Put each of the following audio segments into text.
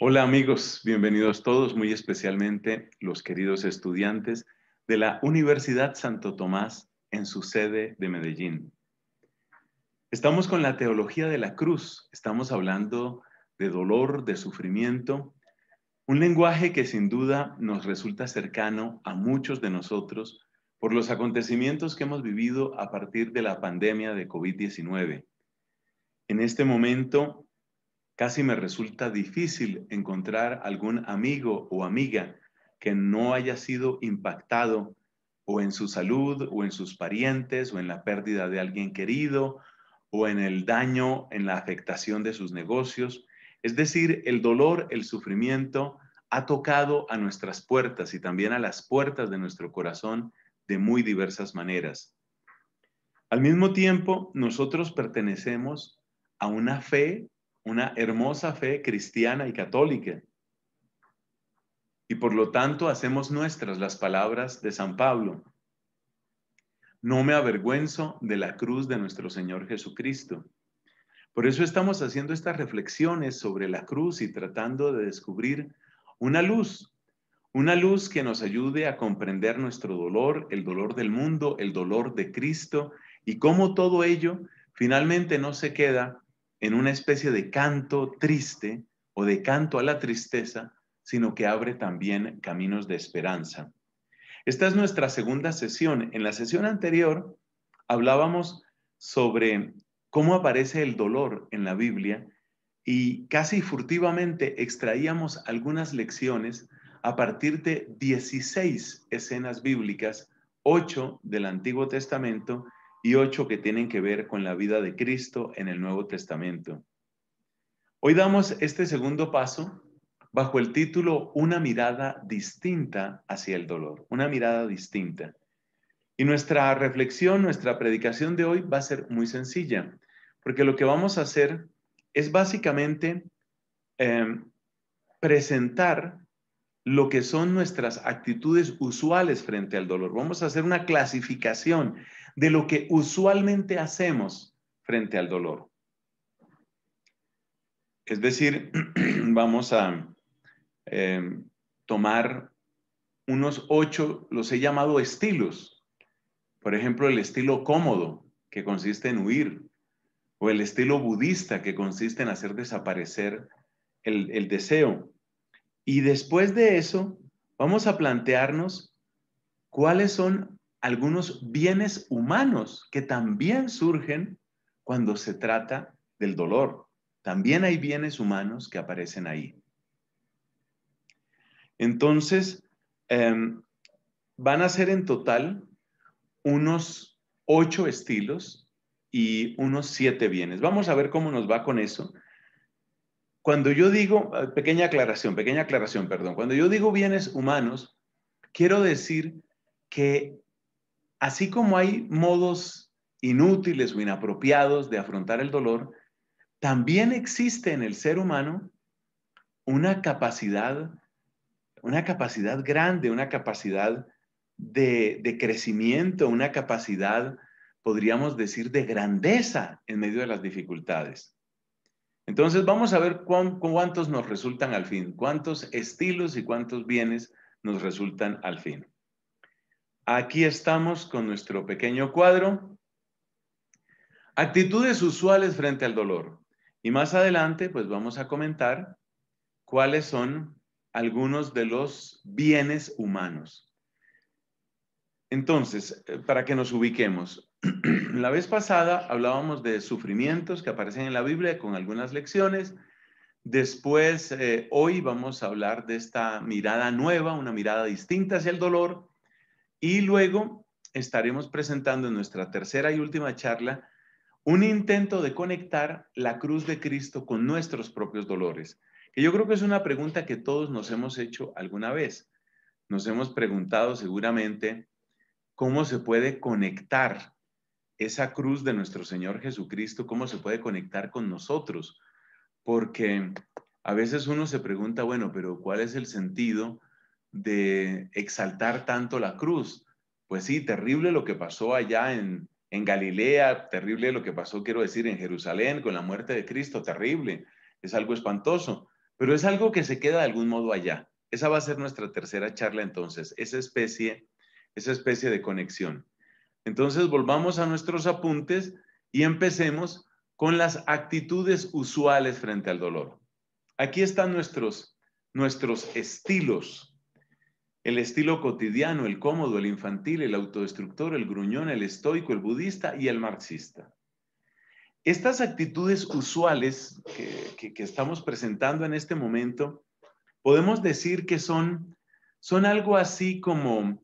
Hola amigos, bienvenidos todos, muy especialmente los queridos estudiantes de la Universidad Santo Tomás en su sede de Medellín. Estamos con la teología de la cruz, estamos hablando de dolor, de sufrimiento, un lenguaje que sin duda nos resulta cercano a muchos de nosotros por los acontecimientos que hemos vivido a partir de la pandemia de COVID-19. En este momento Casi me resulta difícil encontrar algún amigo o amiga que no haya sido impactado o en su salud o en sus parientes o en la pérdida de alguien querido o en el daño, en la afectación de sus negocios. Es decir, el dolor, el sufrimiento ha tocado a nuestras puertas y también a las puertas de nuestro corazón de muy diversas maneras. Al mismo tiempo, nosotros pertenecemos a una fe una hermosa fe cristiana y católica. Y por lo tanto hacemos nuestras las palabras de San Pablo. No me avergüenzo de la cruz de nuestro Señor Jesucristo. Por eso estamos haciendo estas reflexiones sobre la cruz y tratando de descubrir una luz, una luz que nos ayude a comprender nuestro dolor, el dolor del mundo, el dolor de Cristo y cómo todo ello finalmente no se queda en una especie de canto triste o de canto a la tristeza, sino que abre también caminos de esperanza. Esta es nuestra segunda sesión. En la sesión anterior hablábamos sobre cómo aparece el dolor en la Biblia y casi furtivamente extraíamos algunas lecciones a partir de 16 escenas bíblicas, 8 del Antiguo Testamento y ocho que tienen que ver con la vida de Cristo en el Nuevo Testamento. Hoy damos este segundo paso bajo el título Una mirada distinta hacia el dolor, una mirada distinta. Y nuestra reflexión, nuestra predicación de hoy va a ser muy sencilla, porque lo que vamos a hacer es básicamente em, presentar lo que son nuestras actitudes usuales frente al dolor. Vamos a hacer una clasificación de lo que usualmente hacemos frente al dolor. Es decir, vamos a em, tomar unos ocho, los he llamado estilos. Por ejemplo, el estilo cómodo, que consiste en huir, o el estilo budista, que consiste en hacer desaparecer el deseo. Y después de eso, vamos a plantearnos cuáles son algunos bienes humanos que también surgen cuando se trata del dolor. También hay bienes humanos que aparecen ahí. Entonces, em, van a ser en total unos ocho estilos y unos siete bienes. Vamos a ver cómo nos va con eso. Cuando yo digo, eh, pequeña aclaración, pequeña aclaración, perdón, cuando yo digo bienes humanos, quiero decir que Así como hay modos inútiles o inapropiados de afrontar el dolor, también existe en el ser humano una capacidad, una capacidad grande, una capacidad de, crecimiento, una capacidad, podríamos decir, de grandeza en medio de las dificultades. Entonces vamos a ver cuántos nos resultan al fin, cuántos estilos y cuántos bienes nos resultan al fin. Aquí estamos con nuestro pequeño cuadro. Actitudes usuales frente al dolor. Y más adelante, pues vamos a comentar cuáles son algunos de los bienes humanos. Entonces, eh, para que nos ubiquemos, la vez pasada hablábamos de sufrimientos que aparecen en la Biblia con algunas lecciones. Después, eh, hoy vamos a hablar de esta mirada nueva, una mirada distinta hacia el dolor y luego estaremos presentando en nuestra tercera y última charla un intento de conectar la cruz de Cristo con nuestros propios dolores, que yo creo que es una pregunta que todos nos hemos hecho alguna vez. Nos hemos preguntado seguramente cómo se puede conectar esa cruz de nuestro Señor Jesucristo, cómo se puede conectar con nosotros, porque a veces uno se pregunta, bueno, pero ¿cuál es el sentido de exaltar tanto la cruz. Pues sí, terrible lo que pasó allá en, en Galilea, terrible lo que pasó, quiero decir, en Jerusalén con la muerte de Cristo, terrible. Es algo espantoso, pero es algo que se queda de algún modo allá. Esa va a ser nuestra tercera charla entonces, esa especie, esa especie de conexión. Entonces volvamos a nuestros apuntes y empecemos con las actitudes usuales frente al dolor. Aquí están nuestros, nuestros estilos el estilo cotidiano, el cómodo, el infantil, el autodestructor, el gruñón, el estoico, el budista y el marxista. Estas actitudes usuales que, estamos presentando en este momento, podemos decir que son, son algo así como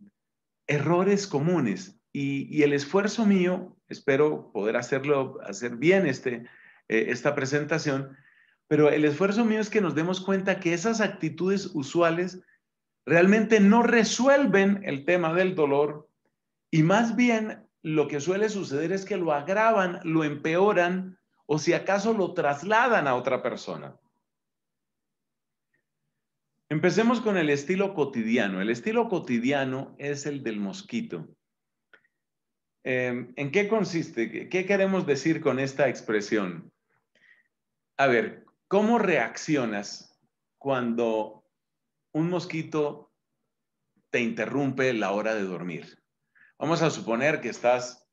errores comunes y, el esfuerzo mío, espero poder hacerlo, hacer bien este, eh, esta presentación, pero el esfuerzo mío es que nos demos cuenta que esas actitudes usuales realmente no resuelven el tema del dolor y más bien lo que suele suceder es que lo agravan, lo empeoran o si acaso lo trasladan a otra persona. Empecemos con el estilo cotidiano. El estilo cotidiano es el del mosquito. Em, ¿En qué consiste? ¿Qué queremos decir con esta expresión? A ver, ¿cómo reaccionas cuando un mosquito te interrumpe la hora de dormir. Vamos a suponer que estás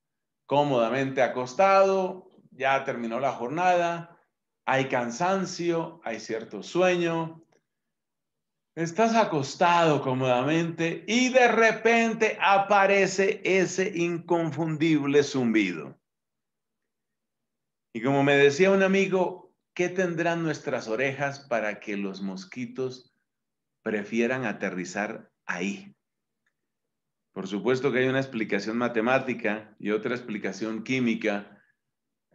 cómodamente acostado, ya terminó la jornada, hay cansancio, hay cierto sueño, estás acostado cómodamente y de repente aparece ese inconfundible zumbido. Y como me decía un amigo, ¿qué tendrán nuestras orejas para que los mosquitos prefieran aterrizar ahí. Por supuesto que hay una explicación matemática y otra explicación química,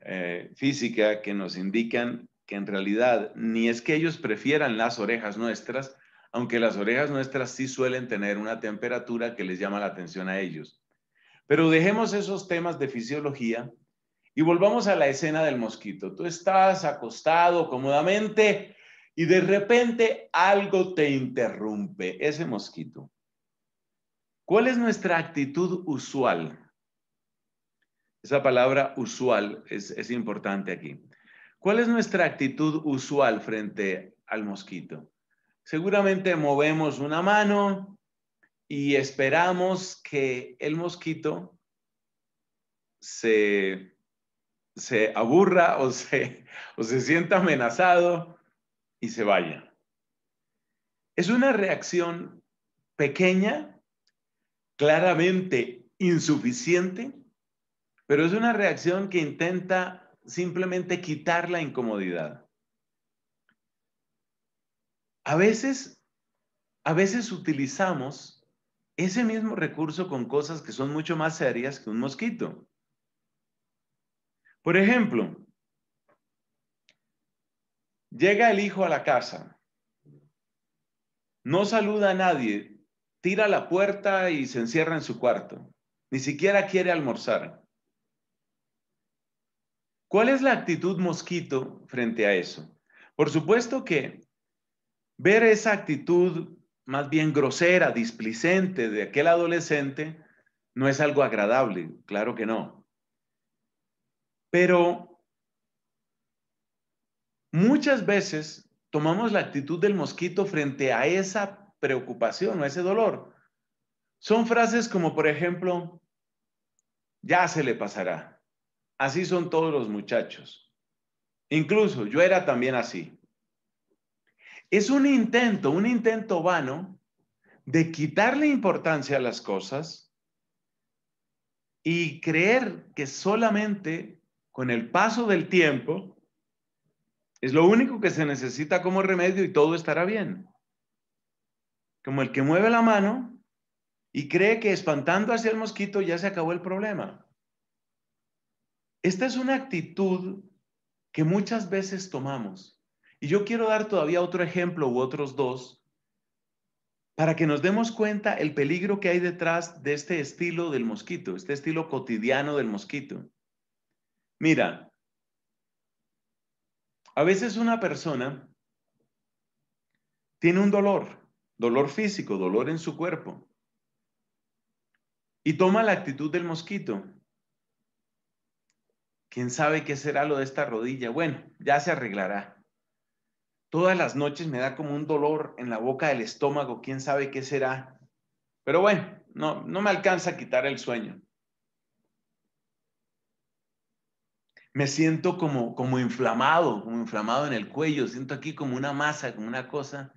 eh, física, que nos indican que en realidad ni es que ellos prefieran las orejas nuestras, aunque las orejas nuestras sí suelen tener una temperatura que les llama la atención a ellos. Pero dejemos esos temas de fisiología y volvamos a la escena del mosquito. Tú estás acostado cómodamente y de repente algo te interrumpe, ese mosquito. ¿Cuál es nuestra actitud usual? Esa palabra usual es, importante aquí. ¿Cuál es nuestra actitud usual frente al mosquito? Seguramente movemos una mano y esperamos que el mosquito se, aburra o se sienta amenazado se vaya. Es una reacción pequeña, claramente insuficiente, pero es una reacción que intenta simplemente quitar la incomodidad. A veces, a veces utilizamos ese mismo recurso con cosas que son mucho más serias que un mosquito. Por ejemplo, Llega el hijo a la casa, no saluda a nadie, tira la puerta y se encierra en su cuarto. Ni siquiera quiere almorzar. ¿Cuál es la actitud mosquito frente a eso? Por supuesto que ver esa actitud más bien grosera, displicente de aquel adolescente, no es algo agradable, claro que no. Pero Muchas veces tomamos la actitud del mosquito frente a esa preocupación o a ese dolor. Son frases como, por ejemplo, ya se le pasará. Así son todos los muchachos. Incluso yo era también así. Es un intento, un intento vano de quitarle importancia a las cosas y creer que solamente con el paso del tiempo es lo único que se necesita como remedio y todo estará bien. Como el que mueve la mano y cree que espantando hacia el mosquito ya se acabó el problema. Esta es una actitud que muchas veces tomamos. Y yo quiero dar todavía otro ejemplo u otros dos para que nos demos cuenta el peligro que hay detrás de este estilo del mosquito, este estilo cotidiano del mosquito. Mira, a veces una persona tiene un dolor, dolor físico, dolor en su cuerpo, y toma la actitud del mosquito. ¿Quién sabe qué será lo de esta rodilla? Bueno, ya se arreglará. Todas las noches me da como un dolor en la boca del estómago, quién sabe qué será. Pero bueno, no, no me alcanza a quitar el sueño. me siento como, como inflamado, como inflamado en el cuello, siento aquí como una masa, como una cosa.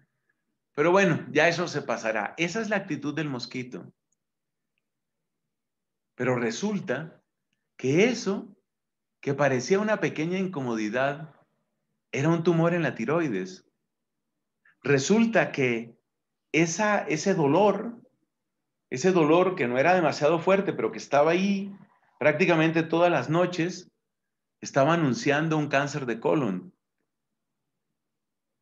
Pero bueno, ya eso se pasará. Esa es la actitud del mosquito. Pero resulta que eso, que parecía una pequeña incomodidad, era un tumor en la tiroides. Resulta que esa, ese dolor, ese dolor que no era demasiado fuerte, pero que estaba ahí prácticamente todas las noches, estaba anunciando un cáncer de colon.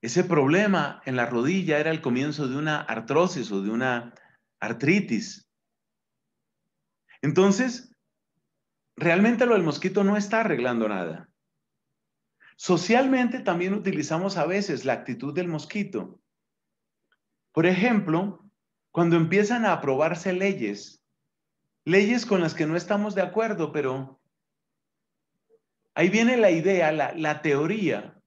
Ese problema en la rodilla era el comienzo de una artrosis o de una artritis. Entonces, realmente lo del mosquito no está arreglando nada. Socialmente también utilizamos a veces la actitud del mosquito. Por ejemplo, cuando empiezan a aprobarse leyes, leyes con las que no estamos de acuerdo, pero Ahí viene la idea, la, teoría,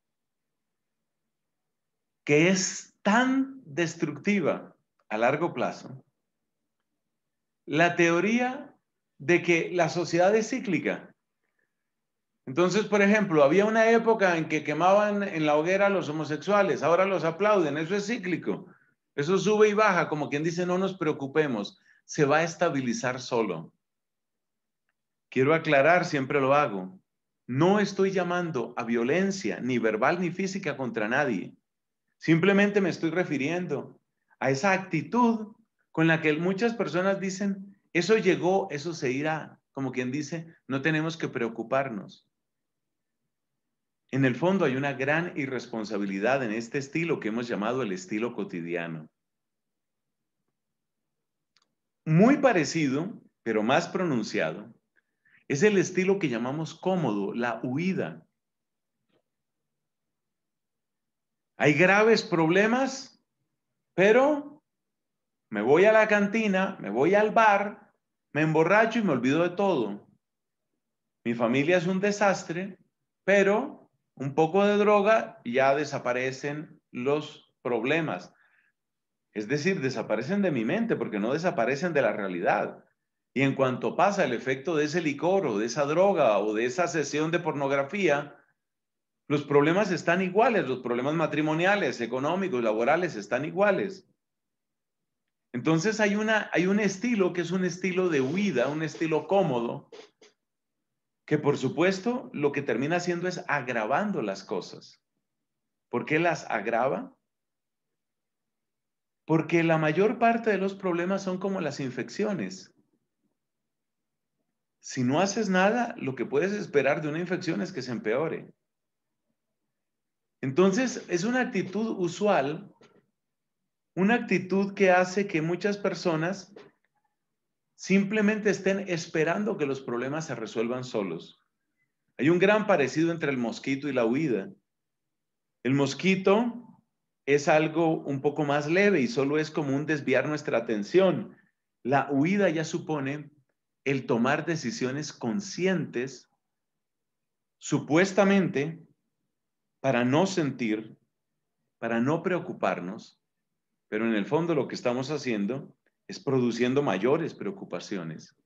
que es tan destructiva a largo plazo. La teoría de que la sociedad es cíclica. Entonces, por ejemplo, había una época en que quemaban en la hoguera a los homosexuales, ahora los aplauden, eso es cíclico. Eso sube y baja, como quien dice, no nos preocupemos, se va a estabilizar solo. Quiero aclarar, siempre lo hago. No estoy llamando a violencia, ni verbal ni física, contra nadie. Simplemente me estoy refiriendo a esa actitud con la que muchas personas dicen, eso llegó, eso se irá, como quien dice, no tenemos que preocuparnos. En el fondo hay una gran irresponsabilidad en este estilo que hemos llamado el estilo cotidiano. Muy parecido, pero más pronunciado, es el estilo que llamamos cómodo, la huida. Hay graves problemas, pero me voy a la cantina, me voy al bar, me emborracho y me olvido de todo. Mi familia es un desastre, pero un poco de droga ya desaparecen los problemas. Es decir, desaparecen de mi mente porque no desaparecen de la realidad. Y en cuanto pasa el efecto de ese licor o de esa droga o de esa sesión de pornografía, los problemas están iguales, los problemas matrimoniales, económicos, laborales están iguales. Entonces hay, una, hay un estilo que es un estilo de huida, un estilo cómodo, que por supuesto lo que termina haciendo es agravando las cosas. ¿Por qué las agrava? Porque la mayor parte de los problemas son como las infecciones. Si no haces nada, lo que puedes esperar de una infección es que se empeore. Entonces, es una actitud usual, una actitud que hace que muchas personas simplemente estén esperando que los problemas se resuelvan solos. Hay un gran parecido entre el mosquito y la huida. El mosquito es algo un poco más leve y solo es como un desviar nuestra atención. La huida ya supone el tomar decisiones conscientes, supuestamente, para no sentir, para no preocuparnos, pero en el fondo lo que estamos haciendo es produciendo mayores preocupaciones.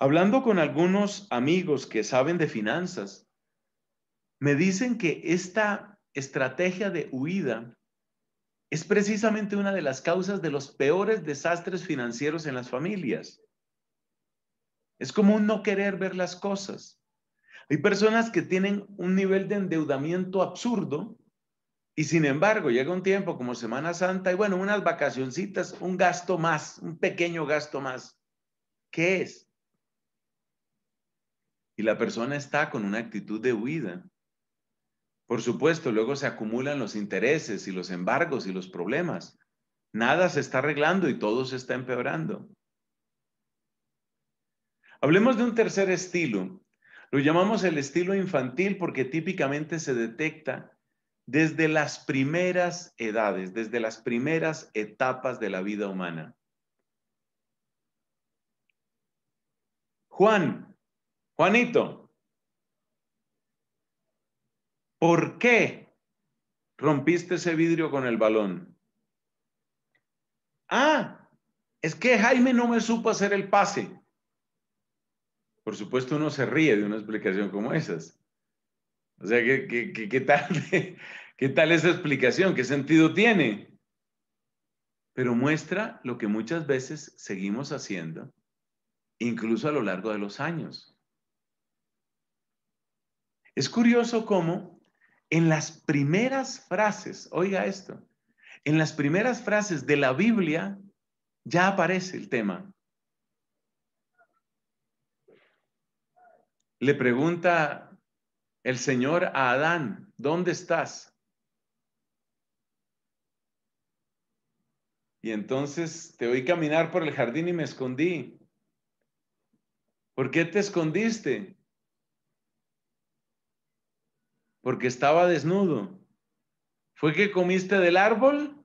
Hablando con algunos amigos que saben de finanzas, me dicen que esta estrategia de huida es precisamente una de las causas de los peores desastres financieros en las familias. Es como un no querer ver las cosas. Hay personas que tienen un nivel de endeudamiento absurdo y sin embargo llega un tiempo como Semana Santa y bueno, unas vacacioncitas, un gasto más, un pequeño gasto más. ¿Qué es? Y la persona está con una actitud de huida. Por supuesto, luego se acumulan los intereses y los embargos y los problemas. Nada se está arreglando y todo se está empeorando. Hablemos de un tercer estilo. Lo llamamos el estilo infantil porque típicamente se detecta desde las primeras edades, desde las primeras etapas de la vida humana. Juan, Juanito, ¿Por qué rompiste ese vidrio con el balón? Ah, es que Jaime no me supo hacer el pase. Por supuesto uno se ríe de una explicación como esas. O sea, ¿qué, qué tal, qué tal esa explicación? ¿Qué sentido tiene? Pero muestra lo que muchas veces seguimos haciendo, incluso a lo largo de los años. Es curioso cómo en las primeras frases, oiga esto, en las primeras frases de la Biblia ya aparece el tema. Le pregunta el Señor a Adán, ¿dónde estás? Y entonces te oí caminar por el jardín y me escondí. ¿Por qué te escondiste? porque estaba desnudo. Fue que comiste del árbol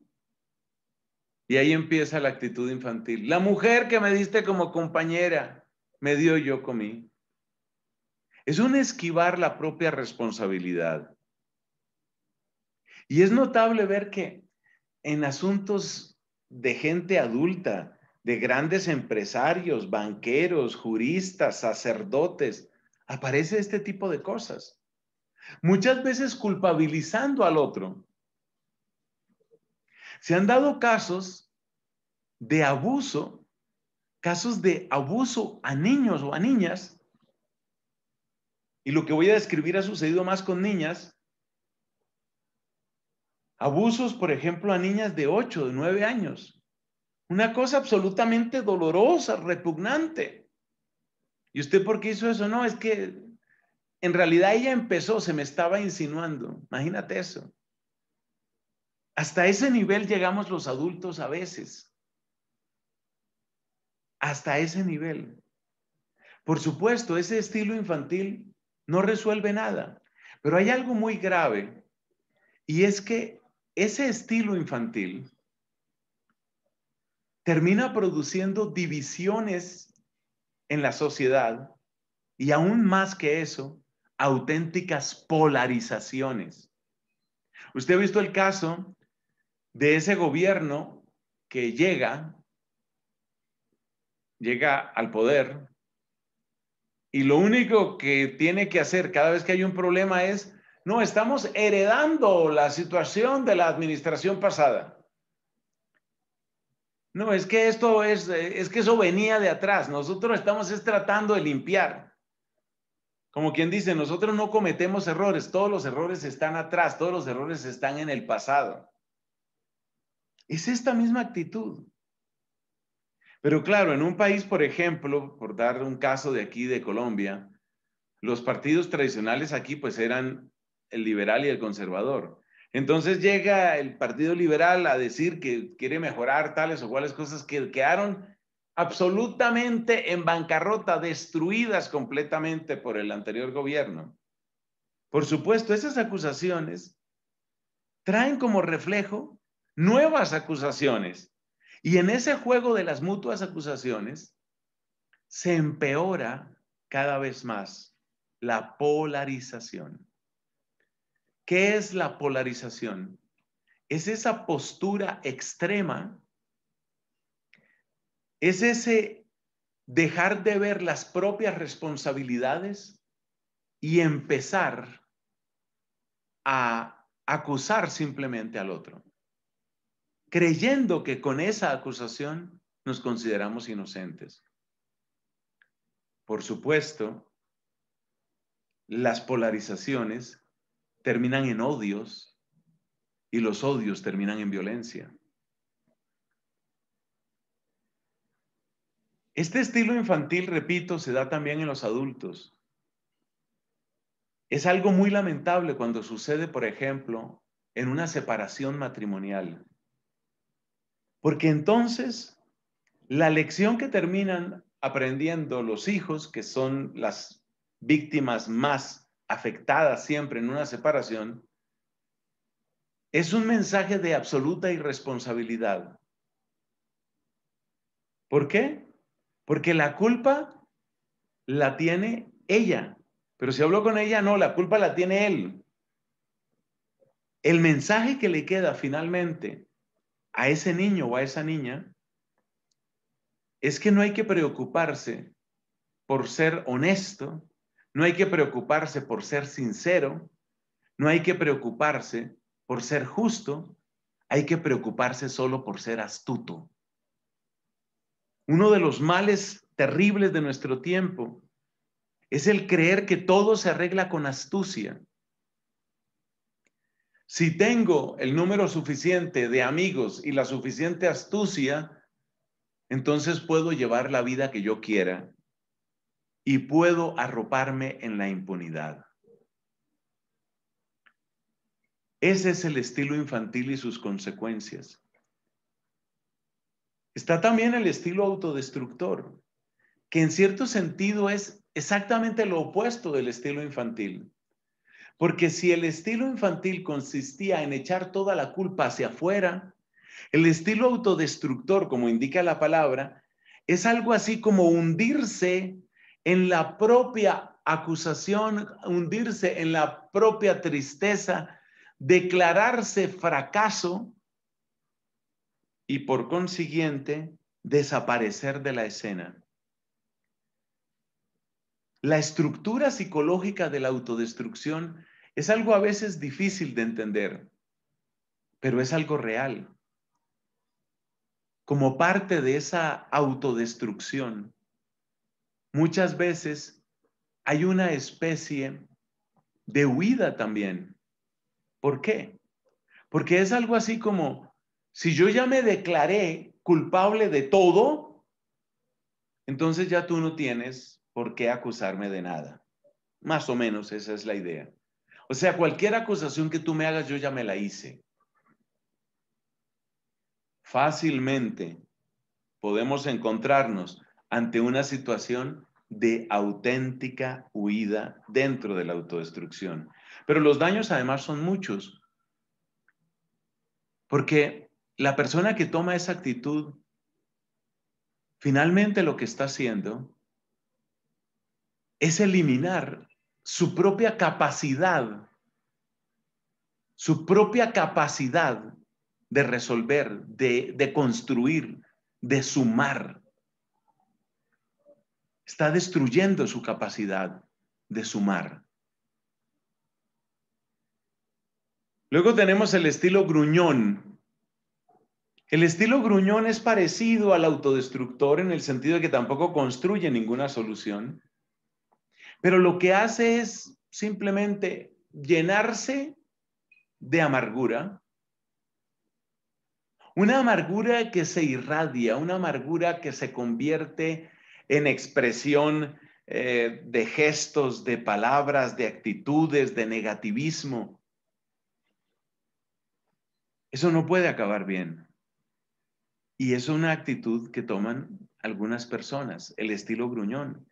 y ahí empieza la actitud infantil. La mujer que me diste como compañera, me dio yo comí. Es un esquivar la propia responsabilidad. Y es notable ver que en asuntos de gente adulta, de grandes empresarios, banqueros, juristas, sacerdotes, aparece este tipo de cosas muchas veces culpabilizando al otro. Se han dado casos de abuso, casos de abuso a niños o a niñas, y lo que voy a describir ha sucedido más con niñas, abusos, por ejemplo, a niñas de 8, de 9 años, una cosa absolutamente dolorosa, repugnante. ¿Y usted por qué hizo eso? No, es que en realidad ella empezó, se me estaba insinuando. Imagínate eso. Hasta ese nivel llegamos los adultos a veces. Hasta ese nivel. Por supuesto, ese estilo infantil no resuelve nada, pero hay algo muy grave y es que ese estilo infantil termina produciendo divisiones en la sociedad y aún más que eso, auténticas polarizaciones. Usted ha visto el caso de ese gobierno que llega, llega al poder y lo único que tiene que hacer cada vez que hay un problema es, no, estamos heredando la situación de la administración pasada. No, es que esto es, eh, es que eso venía de atrás. Nosotros estamos tratando de limpiar. Como quien dice, nosotros no cometemos errores, todos los errores están atrás, todos los errores están en el pasado. Es esta misma actitud. Pero claro, en un país, por ejemplo, por dar un caso de aquí de Colombia, los partidos tradicionales aquí pues eran el liberal y el conservador. Entonces llega el Partido Liberal a decir que quiere mejorar tales o cuales cosas que quedaron absolutamente en bancarrota, destruidas completamente por el anterior gobierno. Por supuesto, esas acusaciones traen como reflejo nuevas acusaciones. Y en ese juego de las mutuas acusaciones se empeora cada vez más la polarización. ¿Qué es la polarización? Es esa postura extrema es ese dejar de ver las propias responsabilidades y empezar a acusar simplemente al otro, creyendo que con esa acusación nos consideramos inocentes. Por supuesto, las polarizaciones terminan en odios y los odios terminan en violencia. Este estilo infantil, repito, se da también en los adultos. Es algo muy lamentable cuando sucede, por ejemplo, en una separación matrimonial. Porque entonces la lección que terminan aprendiendo los hijos, que son las víctimas más afectadas siempre en una separación, es un mensaje de absoluta irresponsabilidad. ¿Por qué? Porque la culpa la tiene ella. Pero si habló con ella, no, la culpa la tiene él. El mensaje que le queda finalmente a ese niño o a esa niña es que no hay que preocuparse por ser honesto, no hay que preocuparse por ser sincero, no hay que preocuparse por ser justo, hay que preocuparse solo por ser astuto. Uno de los males terribles de nuestro tiempo es el creer que todo se arregla con astucia. Si tengo el número suficiente de amigos y la suficiente astucia, entonces puedo llevar la vida que yo quiera y puedo arroparme en la impunidad. Ese es el estilo infantil y sus consecuencias. Está también el estilo autodestructor, que en cierto sentido es exactamente lo opuesto del estilo infantil. Porque si el estilo infantil consistía en echar toda la culpa hacia afuera, el estilo autodestructor, como indica la palabra, es algo así como hundirse en la propia acusación, hundirse en la propia tristeza, declararse fracaso y por consiguiente desaparecer de la escena. La estructura psicológica de la autodestrucción es algo a veces difícil de entender, pero es algo real. Como parte de esa autodestrucción, muchas veces hay una especie de huida también. ¿Por qué? Porque es algo así como si yo ya me declaré culpable de todo, entonces ya tú no tienes por qué acusarme de nada. Más o menos esa es la idea. O sea, cualquier acusación que tú me hagas, yo ya me la hice. Fácilmente podemos encontrarnos ante una situación de auténtica huida dentro de la autodestrucción. Pero los daños además son muchos. Porque la persona que toma esa actitud, finalmente lo que está haciendo es eliminar su propia capacidad, su propia capacidad de resolver, de, construir, de sumar. Está destruyendo su capacidad de sumar. Luego tenemos el estilo gruñón, el estilo gruñón es parecido al autodestructor en el sentido de que tampoco construye ninguna solución, pero lo que hace es simplemente llenarse de amargura, una amargura que se irradia, una amargura que se convierte en expresión eh, de gestos, de palabras, de actitudes, de negativismo. Eso no puede acabar bien. Y es una actitud que toman algunas personas, el estilo gruñón.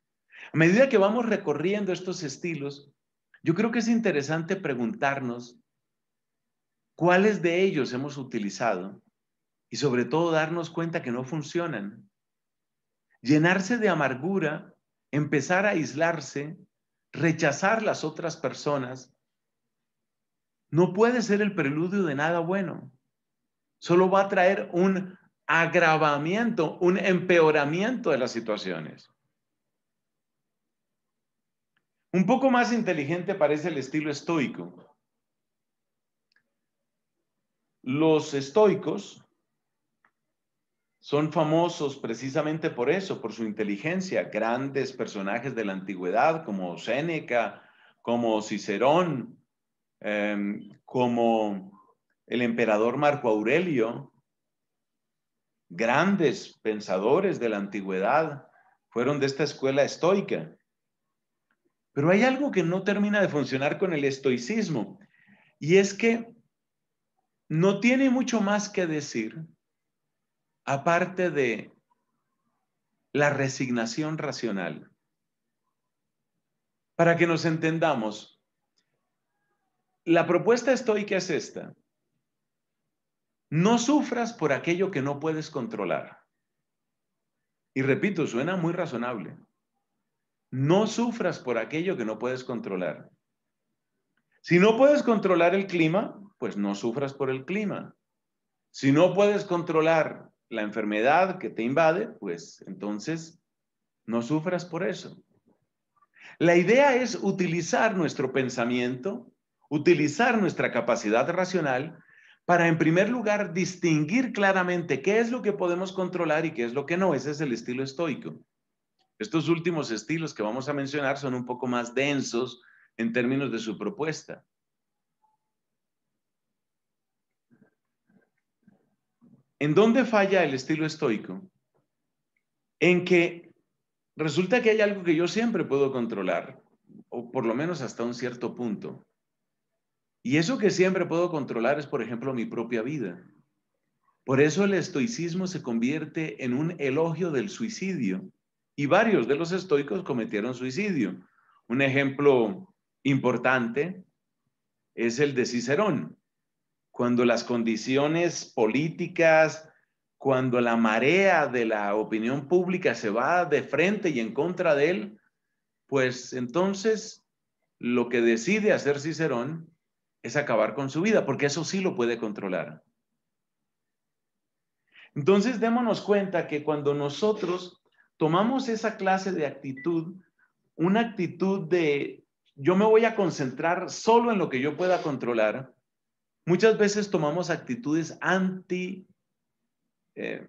A medida que vamos recorriendo estos estilos, yo creo que es interesante preguntarnos cuáles de ellos hemos utilizado y sobre todo darnos cuenta que no funcionan. Llenarse de amargura, empezar a aislarse, rechazar las otras personas, no puede ser el preludio de nada bueno. Solo va a traer un agravamiento, un empeoramiento de las situaciones. Un poco más inteligente parece el estilo estoico. Los estoicos son famosos precisamente por eso, por su inteligencia. Grandes personajes de la antigüedad como Séneca, como Cicerón, em, como el emperador Marco Aurelio, grandes pensadores de la antigüedad fueron de esta escuela estoica. Pero hay algo que no termina de funcionar con el estoicismo y es que no tiene mucho más que decir aparte de la resignación racional. Para que nos entendamos, la propuesta estoica es esta. No sufras por aquello que no puedes controlar. Y repito, suena muy razonable. No sufras por aquello que no puedes controlar. Si no puedes controlar el clima, pues no sufras por el clima. Si no puedes controlar la enfermedad que te invade, pues entonces no sufras por eso. La idea es utilizar nuestro pensamiento, utilizar nuestra capacidad racional para, en primer lugar, distinguir claramente qué es lo que podemos controlar y qué es lo que no. Ese es el estilo estoico. Estos últimos estilos que vamos a mencionar son un poco más densos en términos de su propuesta. ¿En dónde falla el estilo estoico? En que resulta que hay algo que yo siempre puedo controlar, o por lo menos hasta un cierto punto. Y eso que siempre puedo controlar es, por ejemplo, mi propia vida. Por eso el estoicismo se convierte en un elogio del suicidio. Y varios de los estoicos cometieron suicidio. Un ejemplo importante es el de Cicerón. Cuando las condiciones políticas, cuando la marea de la opinión pública se va de frente y en contra de él, pues entonces lo que decide hacer Cicerón es acabar con su vida, porque eso sí lo puede controlar. Entonces démonos cuenta que cuando nosotros tomamos esa clase de actitud, una actitud de yo me voy a concentrar solo en lo que yo pueda controlar, muchas veces tomamos actitudes anti, eh,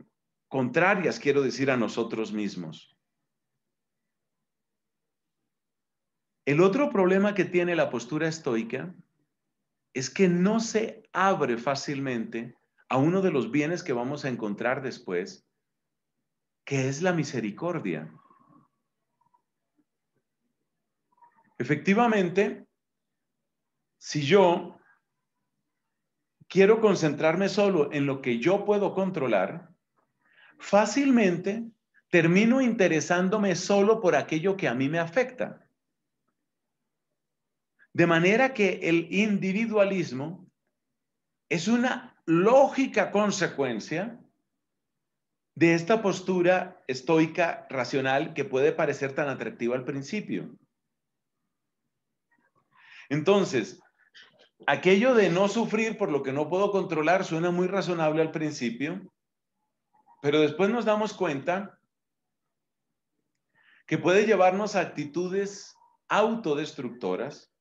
contrarias, quiero decir, a nosotros mismos. El otro problema que tiene la postura estoica es que no se abre fácilmente a uno de los bienes que vamos a encontrar después, que es la misericordia. Efectivamente, si yo quiero concentrarme solo en lo que yo puedo controlar, fácilmente termino interesándome solo por aquello que a mí me afecta. De manera que el individualismo es una lógica consecuencia de esta postura estoica racional que puede parecer tan atractiva al principio. Entonces, aquello de no sufrir por lo que no puedo controlar suena muy razonable al principio, pero después nos damos cuenta que puede llevarnos a actitudes autodestructoras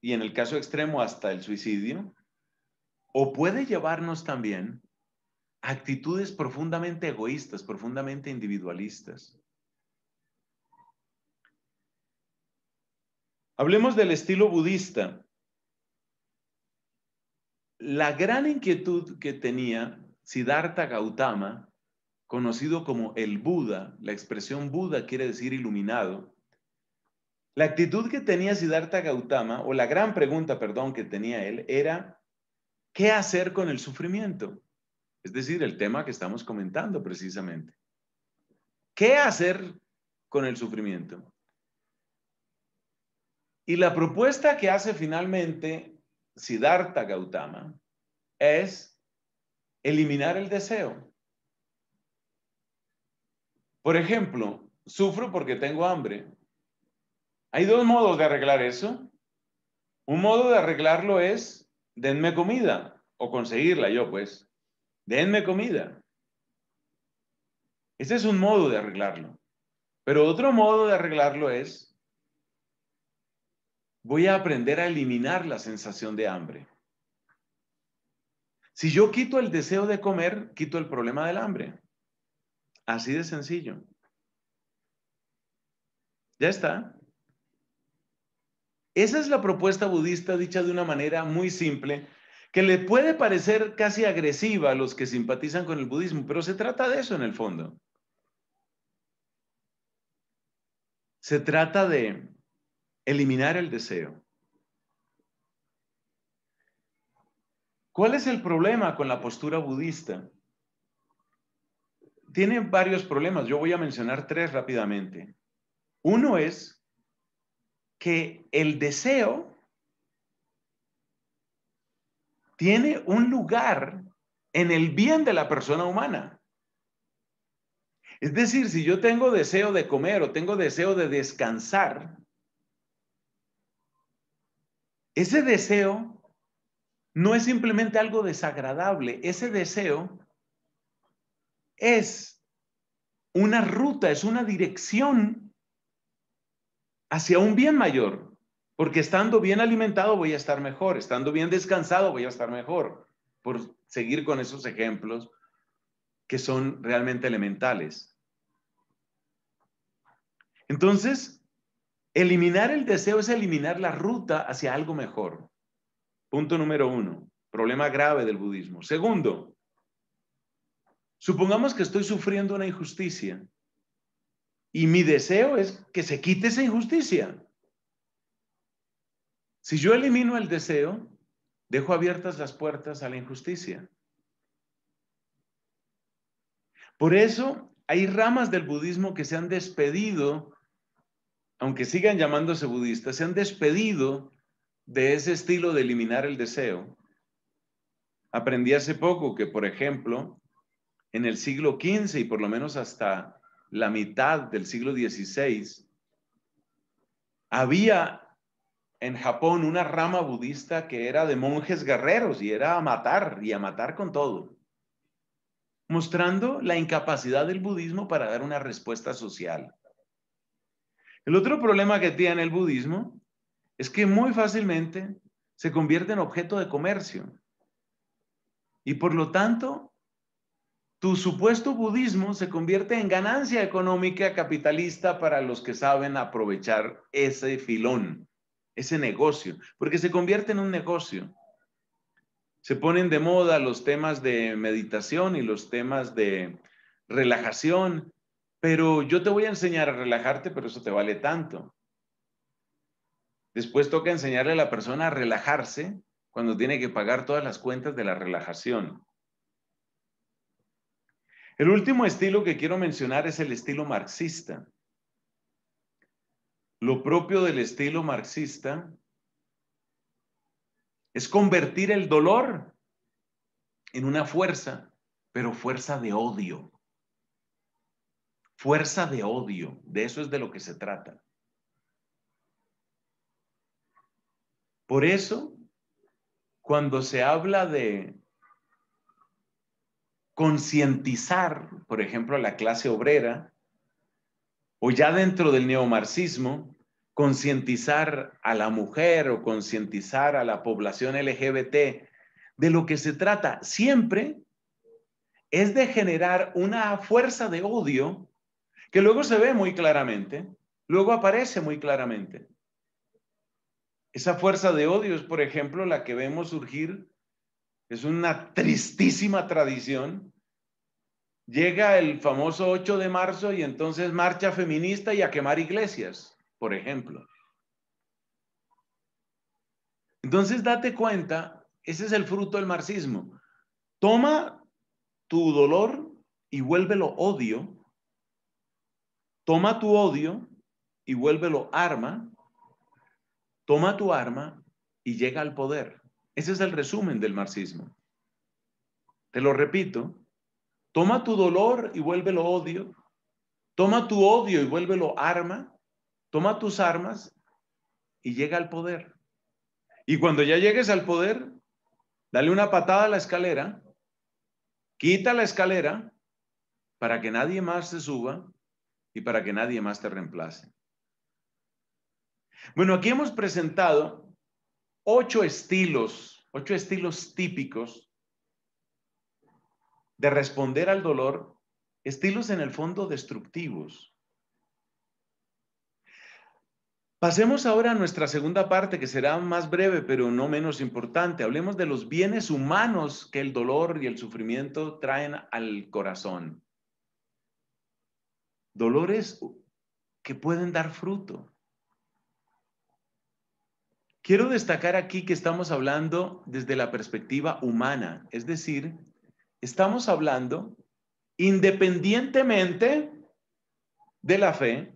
y en el caso extremo hasta el suicidio, o puede llevarnos también a actitudes profundamente egoístas, profundamente individualistas. Hablemos del estilo budista. La gran inquietud que tenía Siddhartha Gautama, conocido como el Buda, la expresión Buda quiere decir iluminado, la actitud que tenía Siddhartha Gautama, o la gran pregunta, perdón, que tenía él, era ¿qué hacer con el sufrimiento? Es decir, el tema que estamos comentando precisamente. ¿Qué hacer con el sufrimiento? Y la propuesta que hace finalmente Siddhartha Gautama es eliminar el deseo. Por ejemplo, sufro porque tengo hambre, hay dos modos de arreglar eso. Un modo de arreglarlo es, denme comida, o conseguirla yo, pues. Denme comida. Ese es un modo de arreglarlo. Pero otro modo de arreglarlo es, voy a aprender a eliminar la sensación de hambre. Si yo quito el deseo de comer, quito el problema del hambre. Así de sencillo. Ya está. Esa es la propuesta budista dicha de una manera muy simple, que le puede parecer casi agresiva a los que simpatizan con el budismo, pero se trata de eso en el fondo. Se trata de eliminar el deseo. ¿Cuál es el problema con la postura budista? Tiene varios problemas. Yo voy a mencionar tres rápidamente. Uno es que el deseo tiene un lugar en el bien de la persona humana. Es decir, si yo tengo deseo de comer o tengo deseo de descansar, ese deseo no es simplemente algo desagradable, ese deseo es una ruta, es una dirección hacia un bien mayor, porque estando bien alimentado voy a estar mejor, estando bien descansado voy a estar mejor, por seguir con esos ejemplos que son realmente elementales. Entonces, eliminar el deseo es eliminar la ruta hacia algo mejor. Punto número uno, problema grave del budismo. Segundo, supongamos que estoy sufriendo una injusticia y mi deseo es que se quite esa injusticia. Si yo elimino el deseo, dejo abiertas las puertas a la injusticia. Por eso hay ramas del budismo que se han despedido, aunque sigan llamándose budistas, se han despedido de ese estilo de eliminar el deseo. Aprendí hace poco que, por ejemplo, en el siglo XV y por lo menos hasta la mitad del siglo XVI, había en Japón una rama budista que era de monjes guerreros y era a matar y a matar con todo, mostrando la incapacidad del budismo para dar una respuesta social. El otro problema que tiene el budismo es que muy fácilmente se convierte en objeto de comercio y por lo tanto tu supuesto budismo se convierte en ganancia económica capitalista para los que saben aprovechar ese filón, ese negocio, porque se convierte en un negocio. Se ponen de moda los temas de meditación y los temas de relajación, pero yo te voy a enseñar a relajarte, pero eso te vale tanto. Después toca enseñarle a la persona a relajarse cuando tiene que pagar todas las cuentas de la relajación. El último estilo que quiero mencionar es el estilo marxista. Lo propio del estilo marxista es convertir el dolor en una fuerza, pero fuerza de odio. Fuerza de odio, de eso es de lo que se trata. Por eso, cuando se habla de concientizar, por ejemplo, a la clase obrera, o ya dentro del neomarxismo, concientizar a la mujer o concientizar a la población LGBT de lo que se trata siempre es de generar una fuerza de odio que luego se ve muy claramente, luego aparece muy claramente. Esa fuerza de odio es, por ejemplo, la que vemos surgir es una tristísima tradición. Llega el famoso 8 de marzo y entonces marcha feminista y a quemar iglesias, por ejemplo. Entonces date cuenta, ese es el fruto del marxismo. Toma tu dolor y vuélvelo odio. Toma tu odio y vuélvelo arma. Toma tu arma y llega al poder. Ese es el resumen del marxismo. Te lo repito, toma tu dolor y vuélvelo odio, toma tu odio y vuélvelo arma, toma tus armas y llega al poder. Y cuando ya llegues al poder, dale una patada a la escalera, quita la escalera para que nadie más se suba y para que nadie más te reemplace. Bueno, aquí hemos presentado ocho estilos, ocho estilos típicos de responder al dolor, estilos en el fondo destructivos. Pasemos ahora a nuestra segunda parte, que será más breve, pero no menos importante. Hablemos de los bienes humanos que el dolor y el sufrimiento traen al corazón. Dolores que pueden dar fruto. Quiero destacar aquí que estamos hablando desde la perspectiva humana, es decir, estamos hablando independientemente de la fe,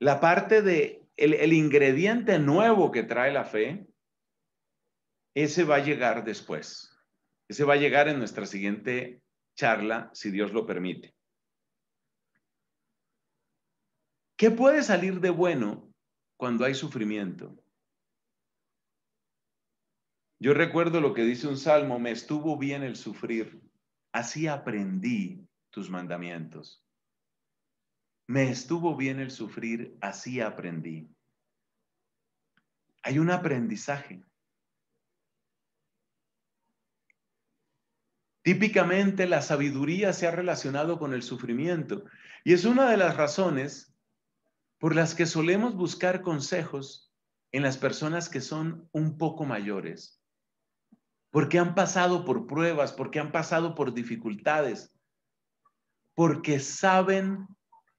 la parte de el, ingrediente nuevo que trae la fe, ese va a llegar después. Ese va a llegar en nuestra siguiente charla, si Dios lo permite. ¿Qué puede salir de bueno cuando hay sufrimiento? Yo recuerdo lo que dice un salmo, me estuvo bien el sufrir, así aprendí tus mandamientos. Me estuvo bien el sufrir, así aprendí. Hay un aprendizaje. Típicamente la sabiduría se ha relacionado con el sufrimiento y es una de las razones por las que solemos buscar consejos en las personas que son un poco mayores porque han pasado por pruebas, porque han pasado por dificultades, porque saben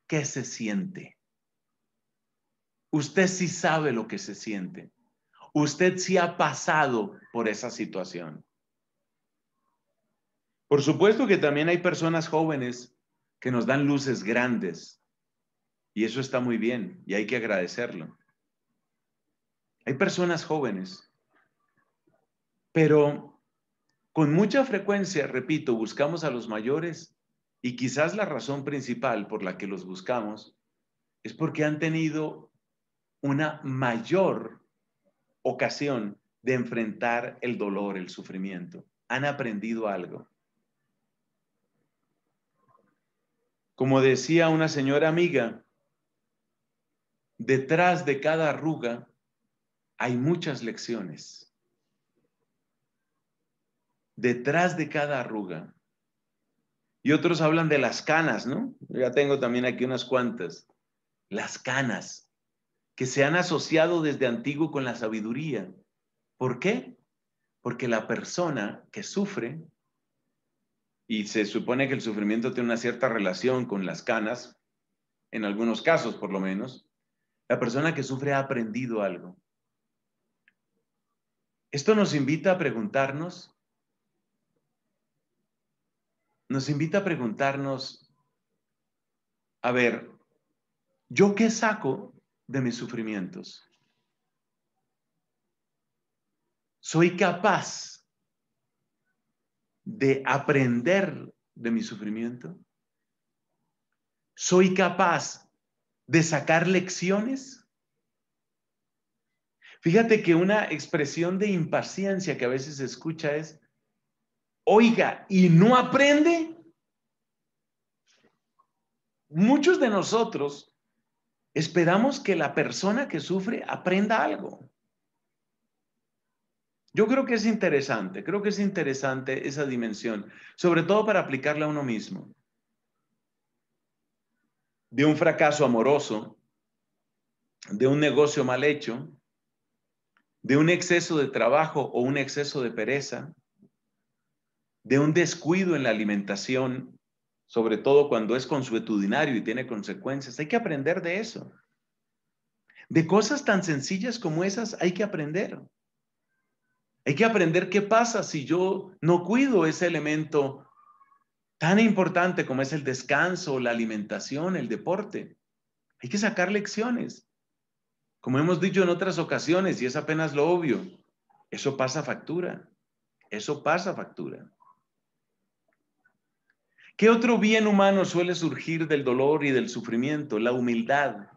qué se siente. Usted sí sabe lo que se siente. Usted sí ha pasado por esa situación. Por supuesto que también hay personas jóvenes que nos dan luces grandes y eso está muy bien y hay que agradecerlo. Hay personas jóvenes pero con mucha frecuencia, repito, buscamos a los mayores y quizás la razón principal por la que los buscamos es porque han tenido una mayor ocasión de enfrentar el dolor, el sufrimiento. Han aprendido algo. Como decía una señora amiga, detrás de cada arruga hay muchas lecciones detrás de cada arruga. Y otros hablan de las canas, ¿no? Ya tengo también aquí unas cuantas. Las canas, que se han asociado desde antiguo con la sabiduría. ¿Por qué? Porque la persona que sufre, y se supone que el sufrimiento tiene una cierta relación con las canas, en algunos casos por lo menos, la persona que sufre ha aprendido algo. Esto nos invita a preguntarnos nos invita a preguntarnos, a ver, ¿yo qué saco de mis sufrimientos? ¿Soy capaz de aprender de mi sufrimiento? ¿Soy capaz de sacar lecciones? Fíjate que una expresión de impaciencia que a veces se escucha es, oiga, y no aprende. Muchos de nosotros esperamos que la persona que sufre aprenda algo. Yo creo que es interesante, creo que es interesante esa dimensión, sobre todo para aplicarla a uno mismo. De un fracaso amoroso, de un negocio mal hecho, de un exceso de trabajo o un exceso de pereza, de un descuido en la alimentación, sobre todo cuando es consuetudinario y tiene consecuencias. Hay que aprender de eso. De cosas tan sencillas como esas hay que aprender. Hay que aprender qué pasa si yo no cuido ese elemento tan importante como es el descanso, la alimentación, el deporte. Hay que sacar lecciones. Como hemos dicho en otras ocasiones, y es apenas lo obvio, eso pasa factura. Eso pasa factura. ¿Qué otro bien humano suele surgir del dolor y del sufrimiento? La humildad.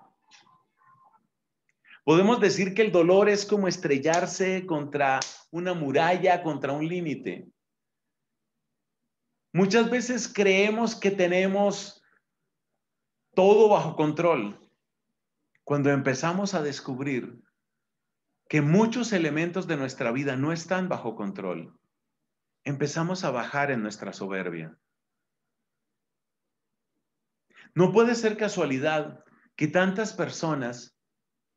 Podemos decir que el dolor es como estrellarse contra una muralla, contra un límite. Muchas veces creemos que tenemos todo bajo control. Cuando empezamos a descubrir que muchos elementos de nuestra vida no están bajo control, empezamos a bajar en nuestra soberbia. No puede ser casualidad que tantas personas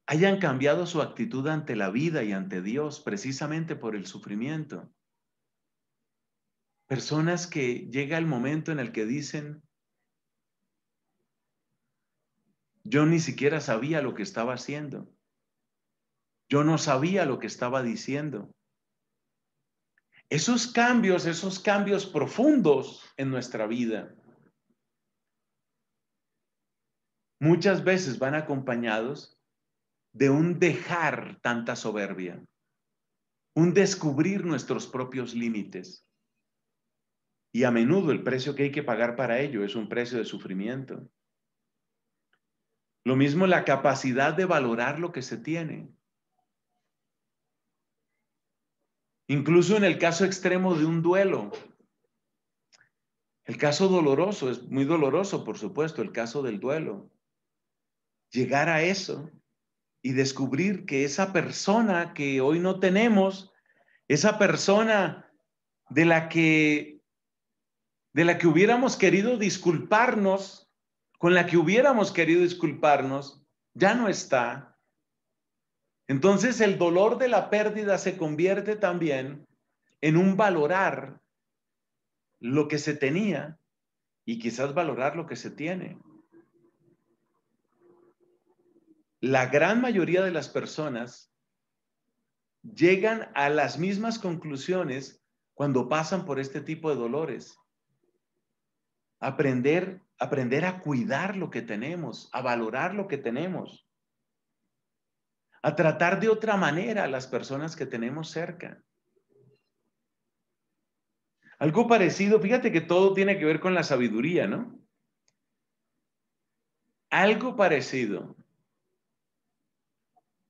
hayan cambiado su actitud ante la vida y ante Dios precisamente por el sufrimiento. Personas que llega el momento en el que dicen, yo ni siquiera sabía lo que estaba haciendo. Yo no sabía lo que estaba diciendo. Esos cambios, esos cambios profundos en nuestra vida, muchas veces van acompañados de un dejar tanta soberbia, un descubrir nuestros propios límites. Y a menudo el precio que hay que pagar para ello es un precio de sufrimiento. Lo mismo la capacidad de valorar lo que se tiene. Incluso en el caso extremo de un duelo. El caso doloroso es muy doloroso, por supuesto, el caso del duelo llegar a eso y descubrir que esa persona que hoy no tenemos, esa persona de la que de la que hubiéramos querido disculparnos, con la que hubiéramos querido disculparnos, ya no está. Entonces el dolor de la pérdida se convierte también en un valorar lo que se tenía y quizás valorar lo que se tiene. la gran mayoría de las personas llegan a las mismas conclusiones cuando pasan por este tipo de dolores. Aprender, aprender a cuidar lo que tenemos, a valorar lo que tenemos, a tratar de otra manera a las personas que tenemos cerca. Algo parecido, fíjate que todo tiene que ver con la sabiduría, ¿no? Algo parecido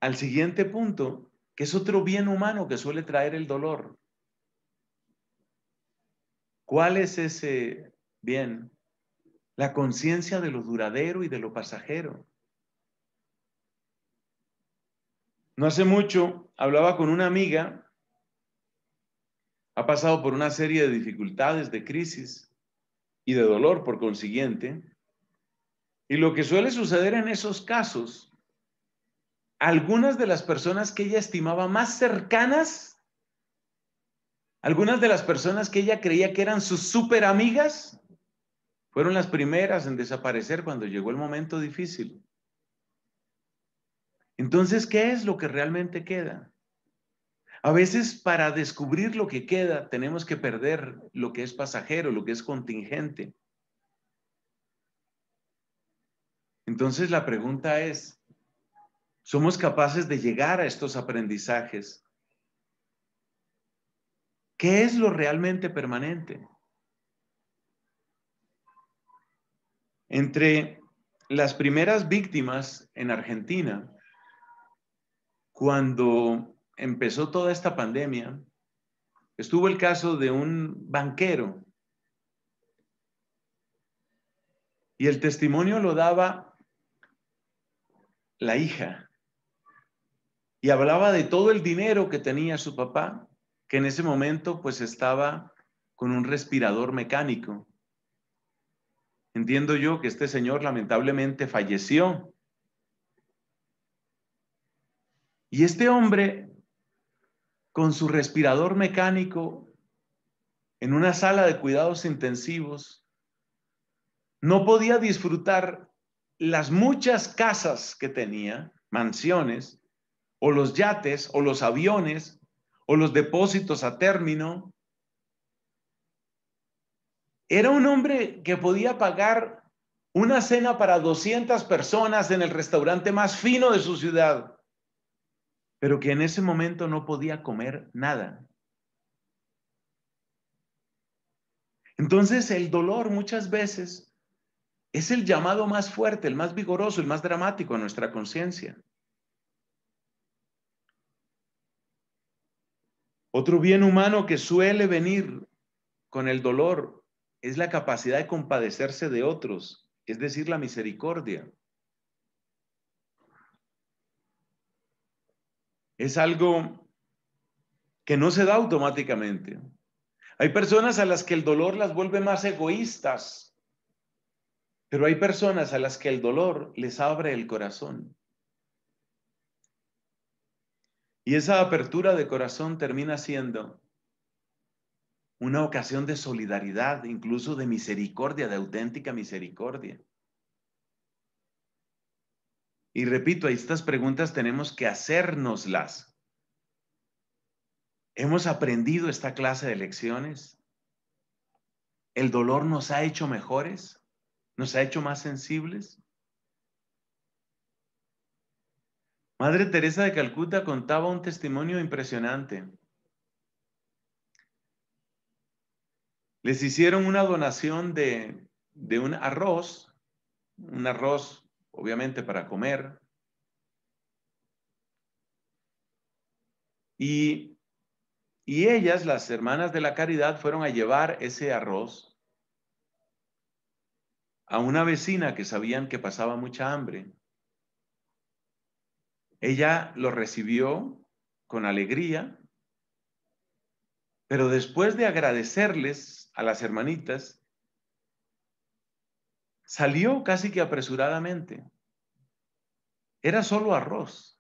al siguiente punto, que es otro bien humano que suele traer el dolor. ¿Cuál es ese bien? La conciencia de lo duradero y de lo pasajero. No hace mucho hablaba con una amiga, ha pasado por una serie de dificultades, de crisis y de dolor por consiguiente, y lo que suele suceder en esos casos algunas de las personas que ella estimaba más cercanas, algunas de las personas que ella creía que eran sus super amigas, fueron las primeras en desaparecer cuando llegó el momento difícil. Entonces, ¿qué es lo que realmente queda? A veces para descubrir lo que queda tenemos que perder lo que es pasajero, lo que es contingente. Entonces la pregunta es, somos capaces de llegar a estos aprendizajes. ¿Qué es lo realmente permanente? Entre las primeras víctimas en Argentina, cuando empezó toda esta pandemia, estuvo el caso de un banquero. Y el testimonio lo daba la hija y hablaba de todo el dinero que tenía su papá, que en ese momento pues estaba con un respirador mecánico. Entiendo yo que este señor lamentablemente falleció. Y este hombre, con su respirador mecánico, en una sala de cuidados intensivos, no podía disfrutar las muchas casas que tenía, mansiones, o los yates, o los aviones, o los depósitos a término. Era un hombre que podía pagar una cena para 200 personas en el restaurante más fino de su ciudad, pero que en ese momento no podía comer nada. Entonces el dolor muchas veces es el llamado más fuerte, el más vigoroso, el más dramático a nuestra conciencia. Otro bien humano que suele venir con el dolor es la capacidad de compadecerse de otros, es decir, la misericordia. Es algo que no se da automáticamente. Hay personas a las que el dolor las vuelve más egoístas, pero hay personas a las que el dolor les abre el corazón. Y esa apertura de corazón termina siendo una ocasión de solidaridad, incluso de misericordia, de auténtica misericordia. Y repito, estas preguntas tenemos que hacérnoslas. Hemos aprendido esta clase de lecciones. El dolor nos ha hecho mejores, nos ha hecho más sensibles. Madre Teresa de Calcuta contaba un testimonio impresionante. Les hicieron una donación de, un arroz, un arroz obviamente para comer. Y, y ellas, las hermanas de la caridad, fueron a llevar ese arroz a una vecina que sabían que pasaba mucha hambre. Ella lo recibió con alegría, pero después de agradecerles a las hermanitas, salió casi que apresuradamente. Era solo arroz,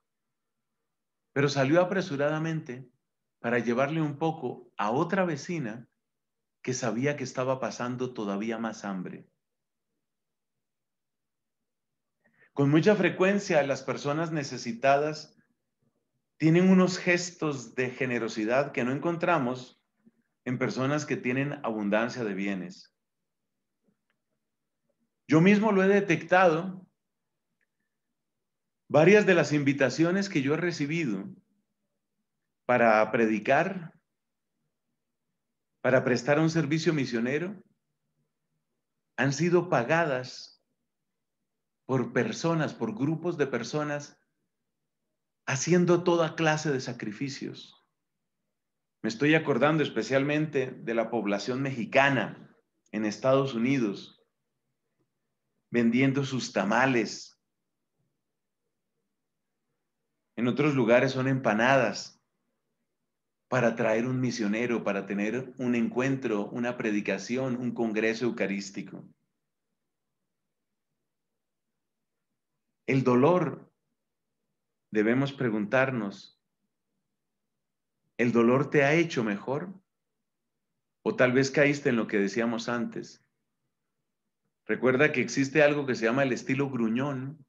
pero salió apresuradamente para llevarle un poco a otra vecina que sabía que estaba pasando todavía más hambre. Con mucha frecuencia las personas necesitadas tienen unos gestos de generosidad que no encontramos en personas que tienen abundancia de bienes. Yo mismo lo he detectado. Varias de las invitaciones que yo he recibido para predicar, para prestar un servicio misionero, han sido pagadas por personas, por grupos de personas, haciendo toda clase de sacrificios. Me estoy acordando especialmente de la población mexicana en Estados Unidos, vendiendo sus tamales. En otros lugares son empanadas para traer un misionero, para tener un encuentro, una predicación, un congreso eucarístico. El dolor, debemos preguntarnos, ¿el dolor te ha hecho mejor? O tal vez caíste en lo que decíamos antes. Recuerda que existe algo que se llama el estilo gruñón.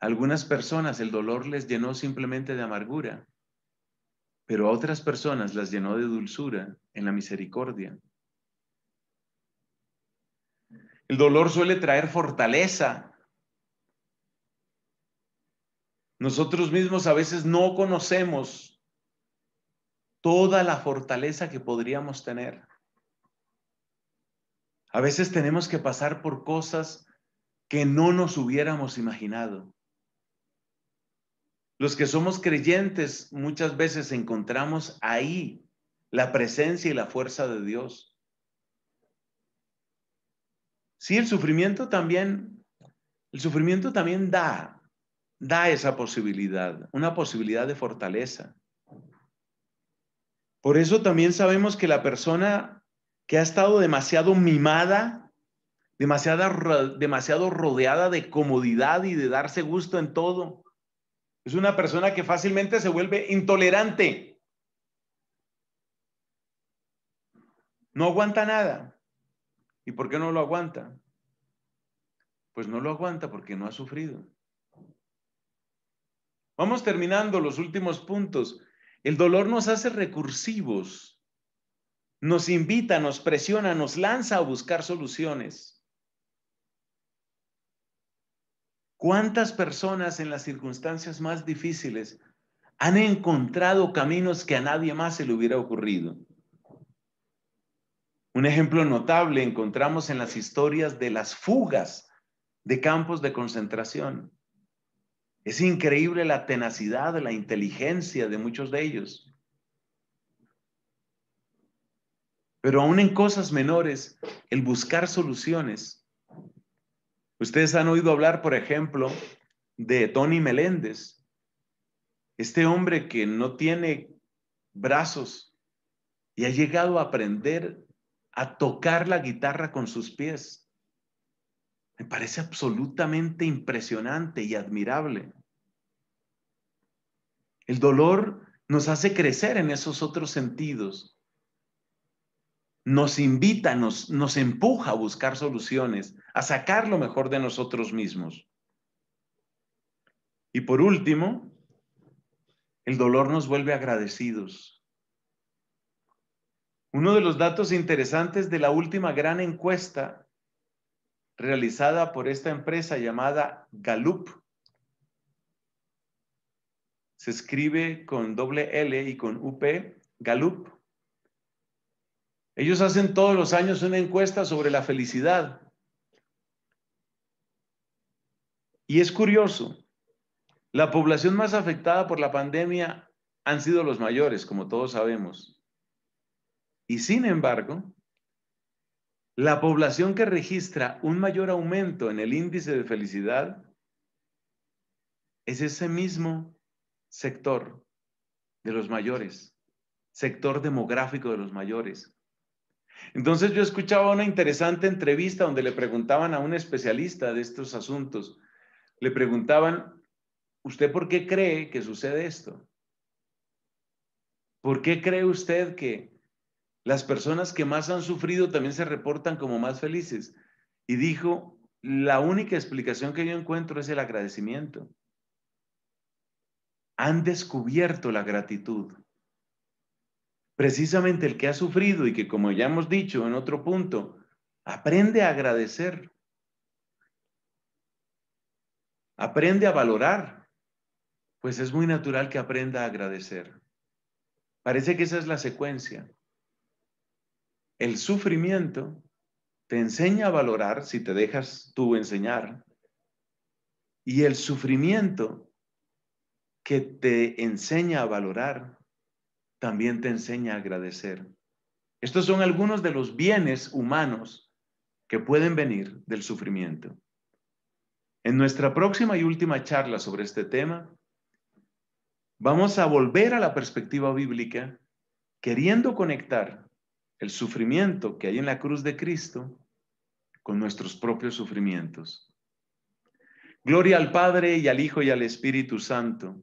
Algunas personas el dolor les llenó simplemente de amargura, pero a otras personas las llenó de dulzura en la misericordia. El dolor suele traer fortaleza, Nosotros mismos a veces no conocemos toda la fortaleza que podríamos tener. A veces tenemos que pasar por cosas que no nos hubiéramos imaginado. Los que somos creyentes muchas veces encontramos ahí la presencia y la fuerza de Dios. Sí, el sufrimiento también, el sufrimiento también da, da esa posibilidad, una posibilidad de fortaleza. Por eso también sabemos que la persona que ha estado demasiado mimada, demasiado, demasiado rodeada de comodidad y de darse gusto en todo, es una persona que fácilmente se vuelve intolerante. No aguanta nada. ¿Y por qué no lo aguanta? Pues no lo aguanta porque no ha sufrido. Vamos terminando los últimos puntos. El dolor nos hace recursivos, nos invita, nos presiona, nos lanza a buscar soluciones. ¿Cuántas personas en las circunstancias más difíciles han encontrado caminos que a nadie más se le hubiera ocurrido? Un ejemplo notable encontramos en las historias de las fugas de campos de concentración. Es increíble la tenacidad, la inteligencia de muchos de ellos. Pero aún en cosas menores, el buscar soluciones. Ustedes han oído hablar, por ejemplo, de Tony Meléndez, este hombre que no tiene brazos y ha llegado a aprender a tocar la guitarra con sus pies. Me parece absolutamente impresionante y admirable. El dolor nos hace crecer en esos otros sentidos. Nos invita, nos, empuja a buscar soluciones, a sacar lo mejor de nosotros mismos. Y por último, el dolor nos vuelve agradecidos. Uno de los datos interesantes de la última gran encuesta realizada por esta empresa llamada Gallup se escribe con doble L y con UP, Gallup. Ellos hacen todos los años una encuesta sobre la felicidad. Y es curioso, la población más afectada por la pandemia han sido los mayores, como todos sabemos. Y sin embargo, la población que registra un mayor aumento en el índice de felicidad es ese mismo sector de los mayores, sector demográfico de los mayores. Entonces yo escuchaba una interesante entrevista donde le preguntaban a un especialista de estos asuntos, le preguntaban, ¿usted por qué cree que sucede esto? ¿Por qué cree usted que las personas que más han sufrido también se reportan como más felices? Y dijo, la única explicación que yo encuentro es el agradecimiento han descubierto la gratitud. Precisamente el que ha sufrido y que, como ya hemos dicho en otro punto, aprende a agradecer, aprende a valorar, pues es muy natural que aprenda a agradecer. Parece que esa es la secuencia. El sufrimiento te enseña a valorar si te dejas tú enseñar. Y el sufrimiento que te enseña a valorar, también te enseña a agradecer. Estos son algunos de los bienes humanos que pueden venir del sufrimiento. En nuestra próxima y última charla sobre este tema, vamos a volver a la perspectiva bíblica, queriendo conectar el sufrimiento que hay en la cruz de Cristo con nuestros propios sufrimientos. Gloria al Padre y al Hijo y al Espíritu Santo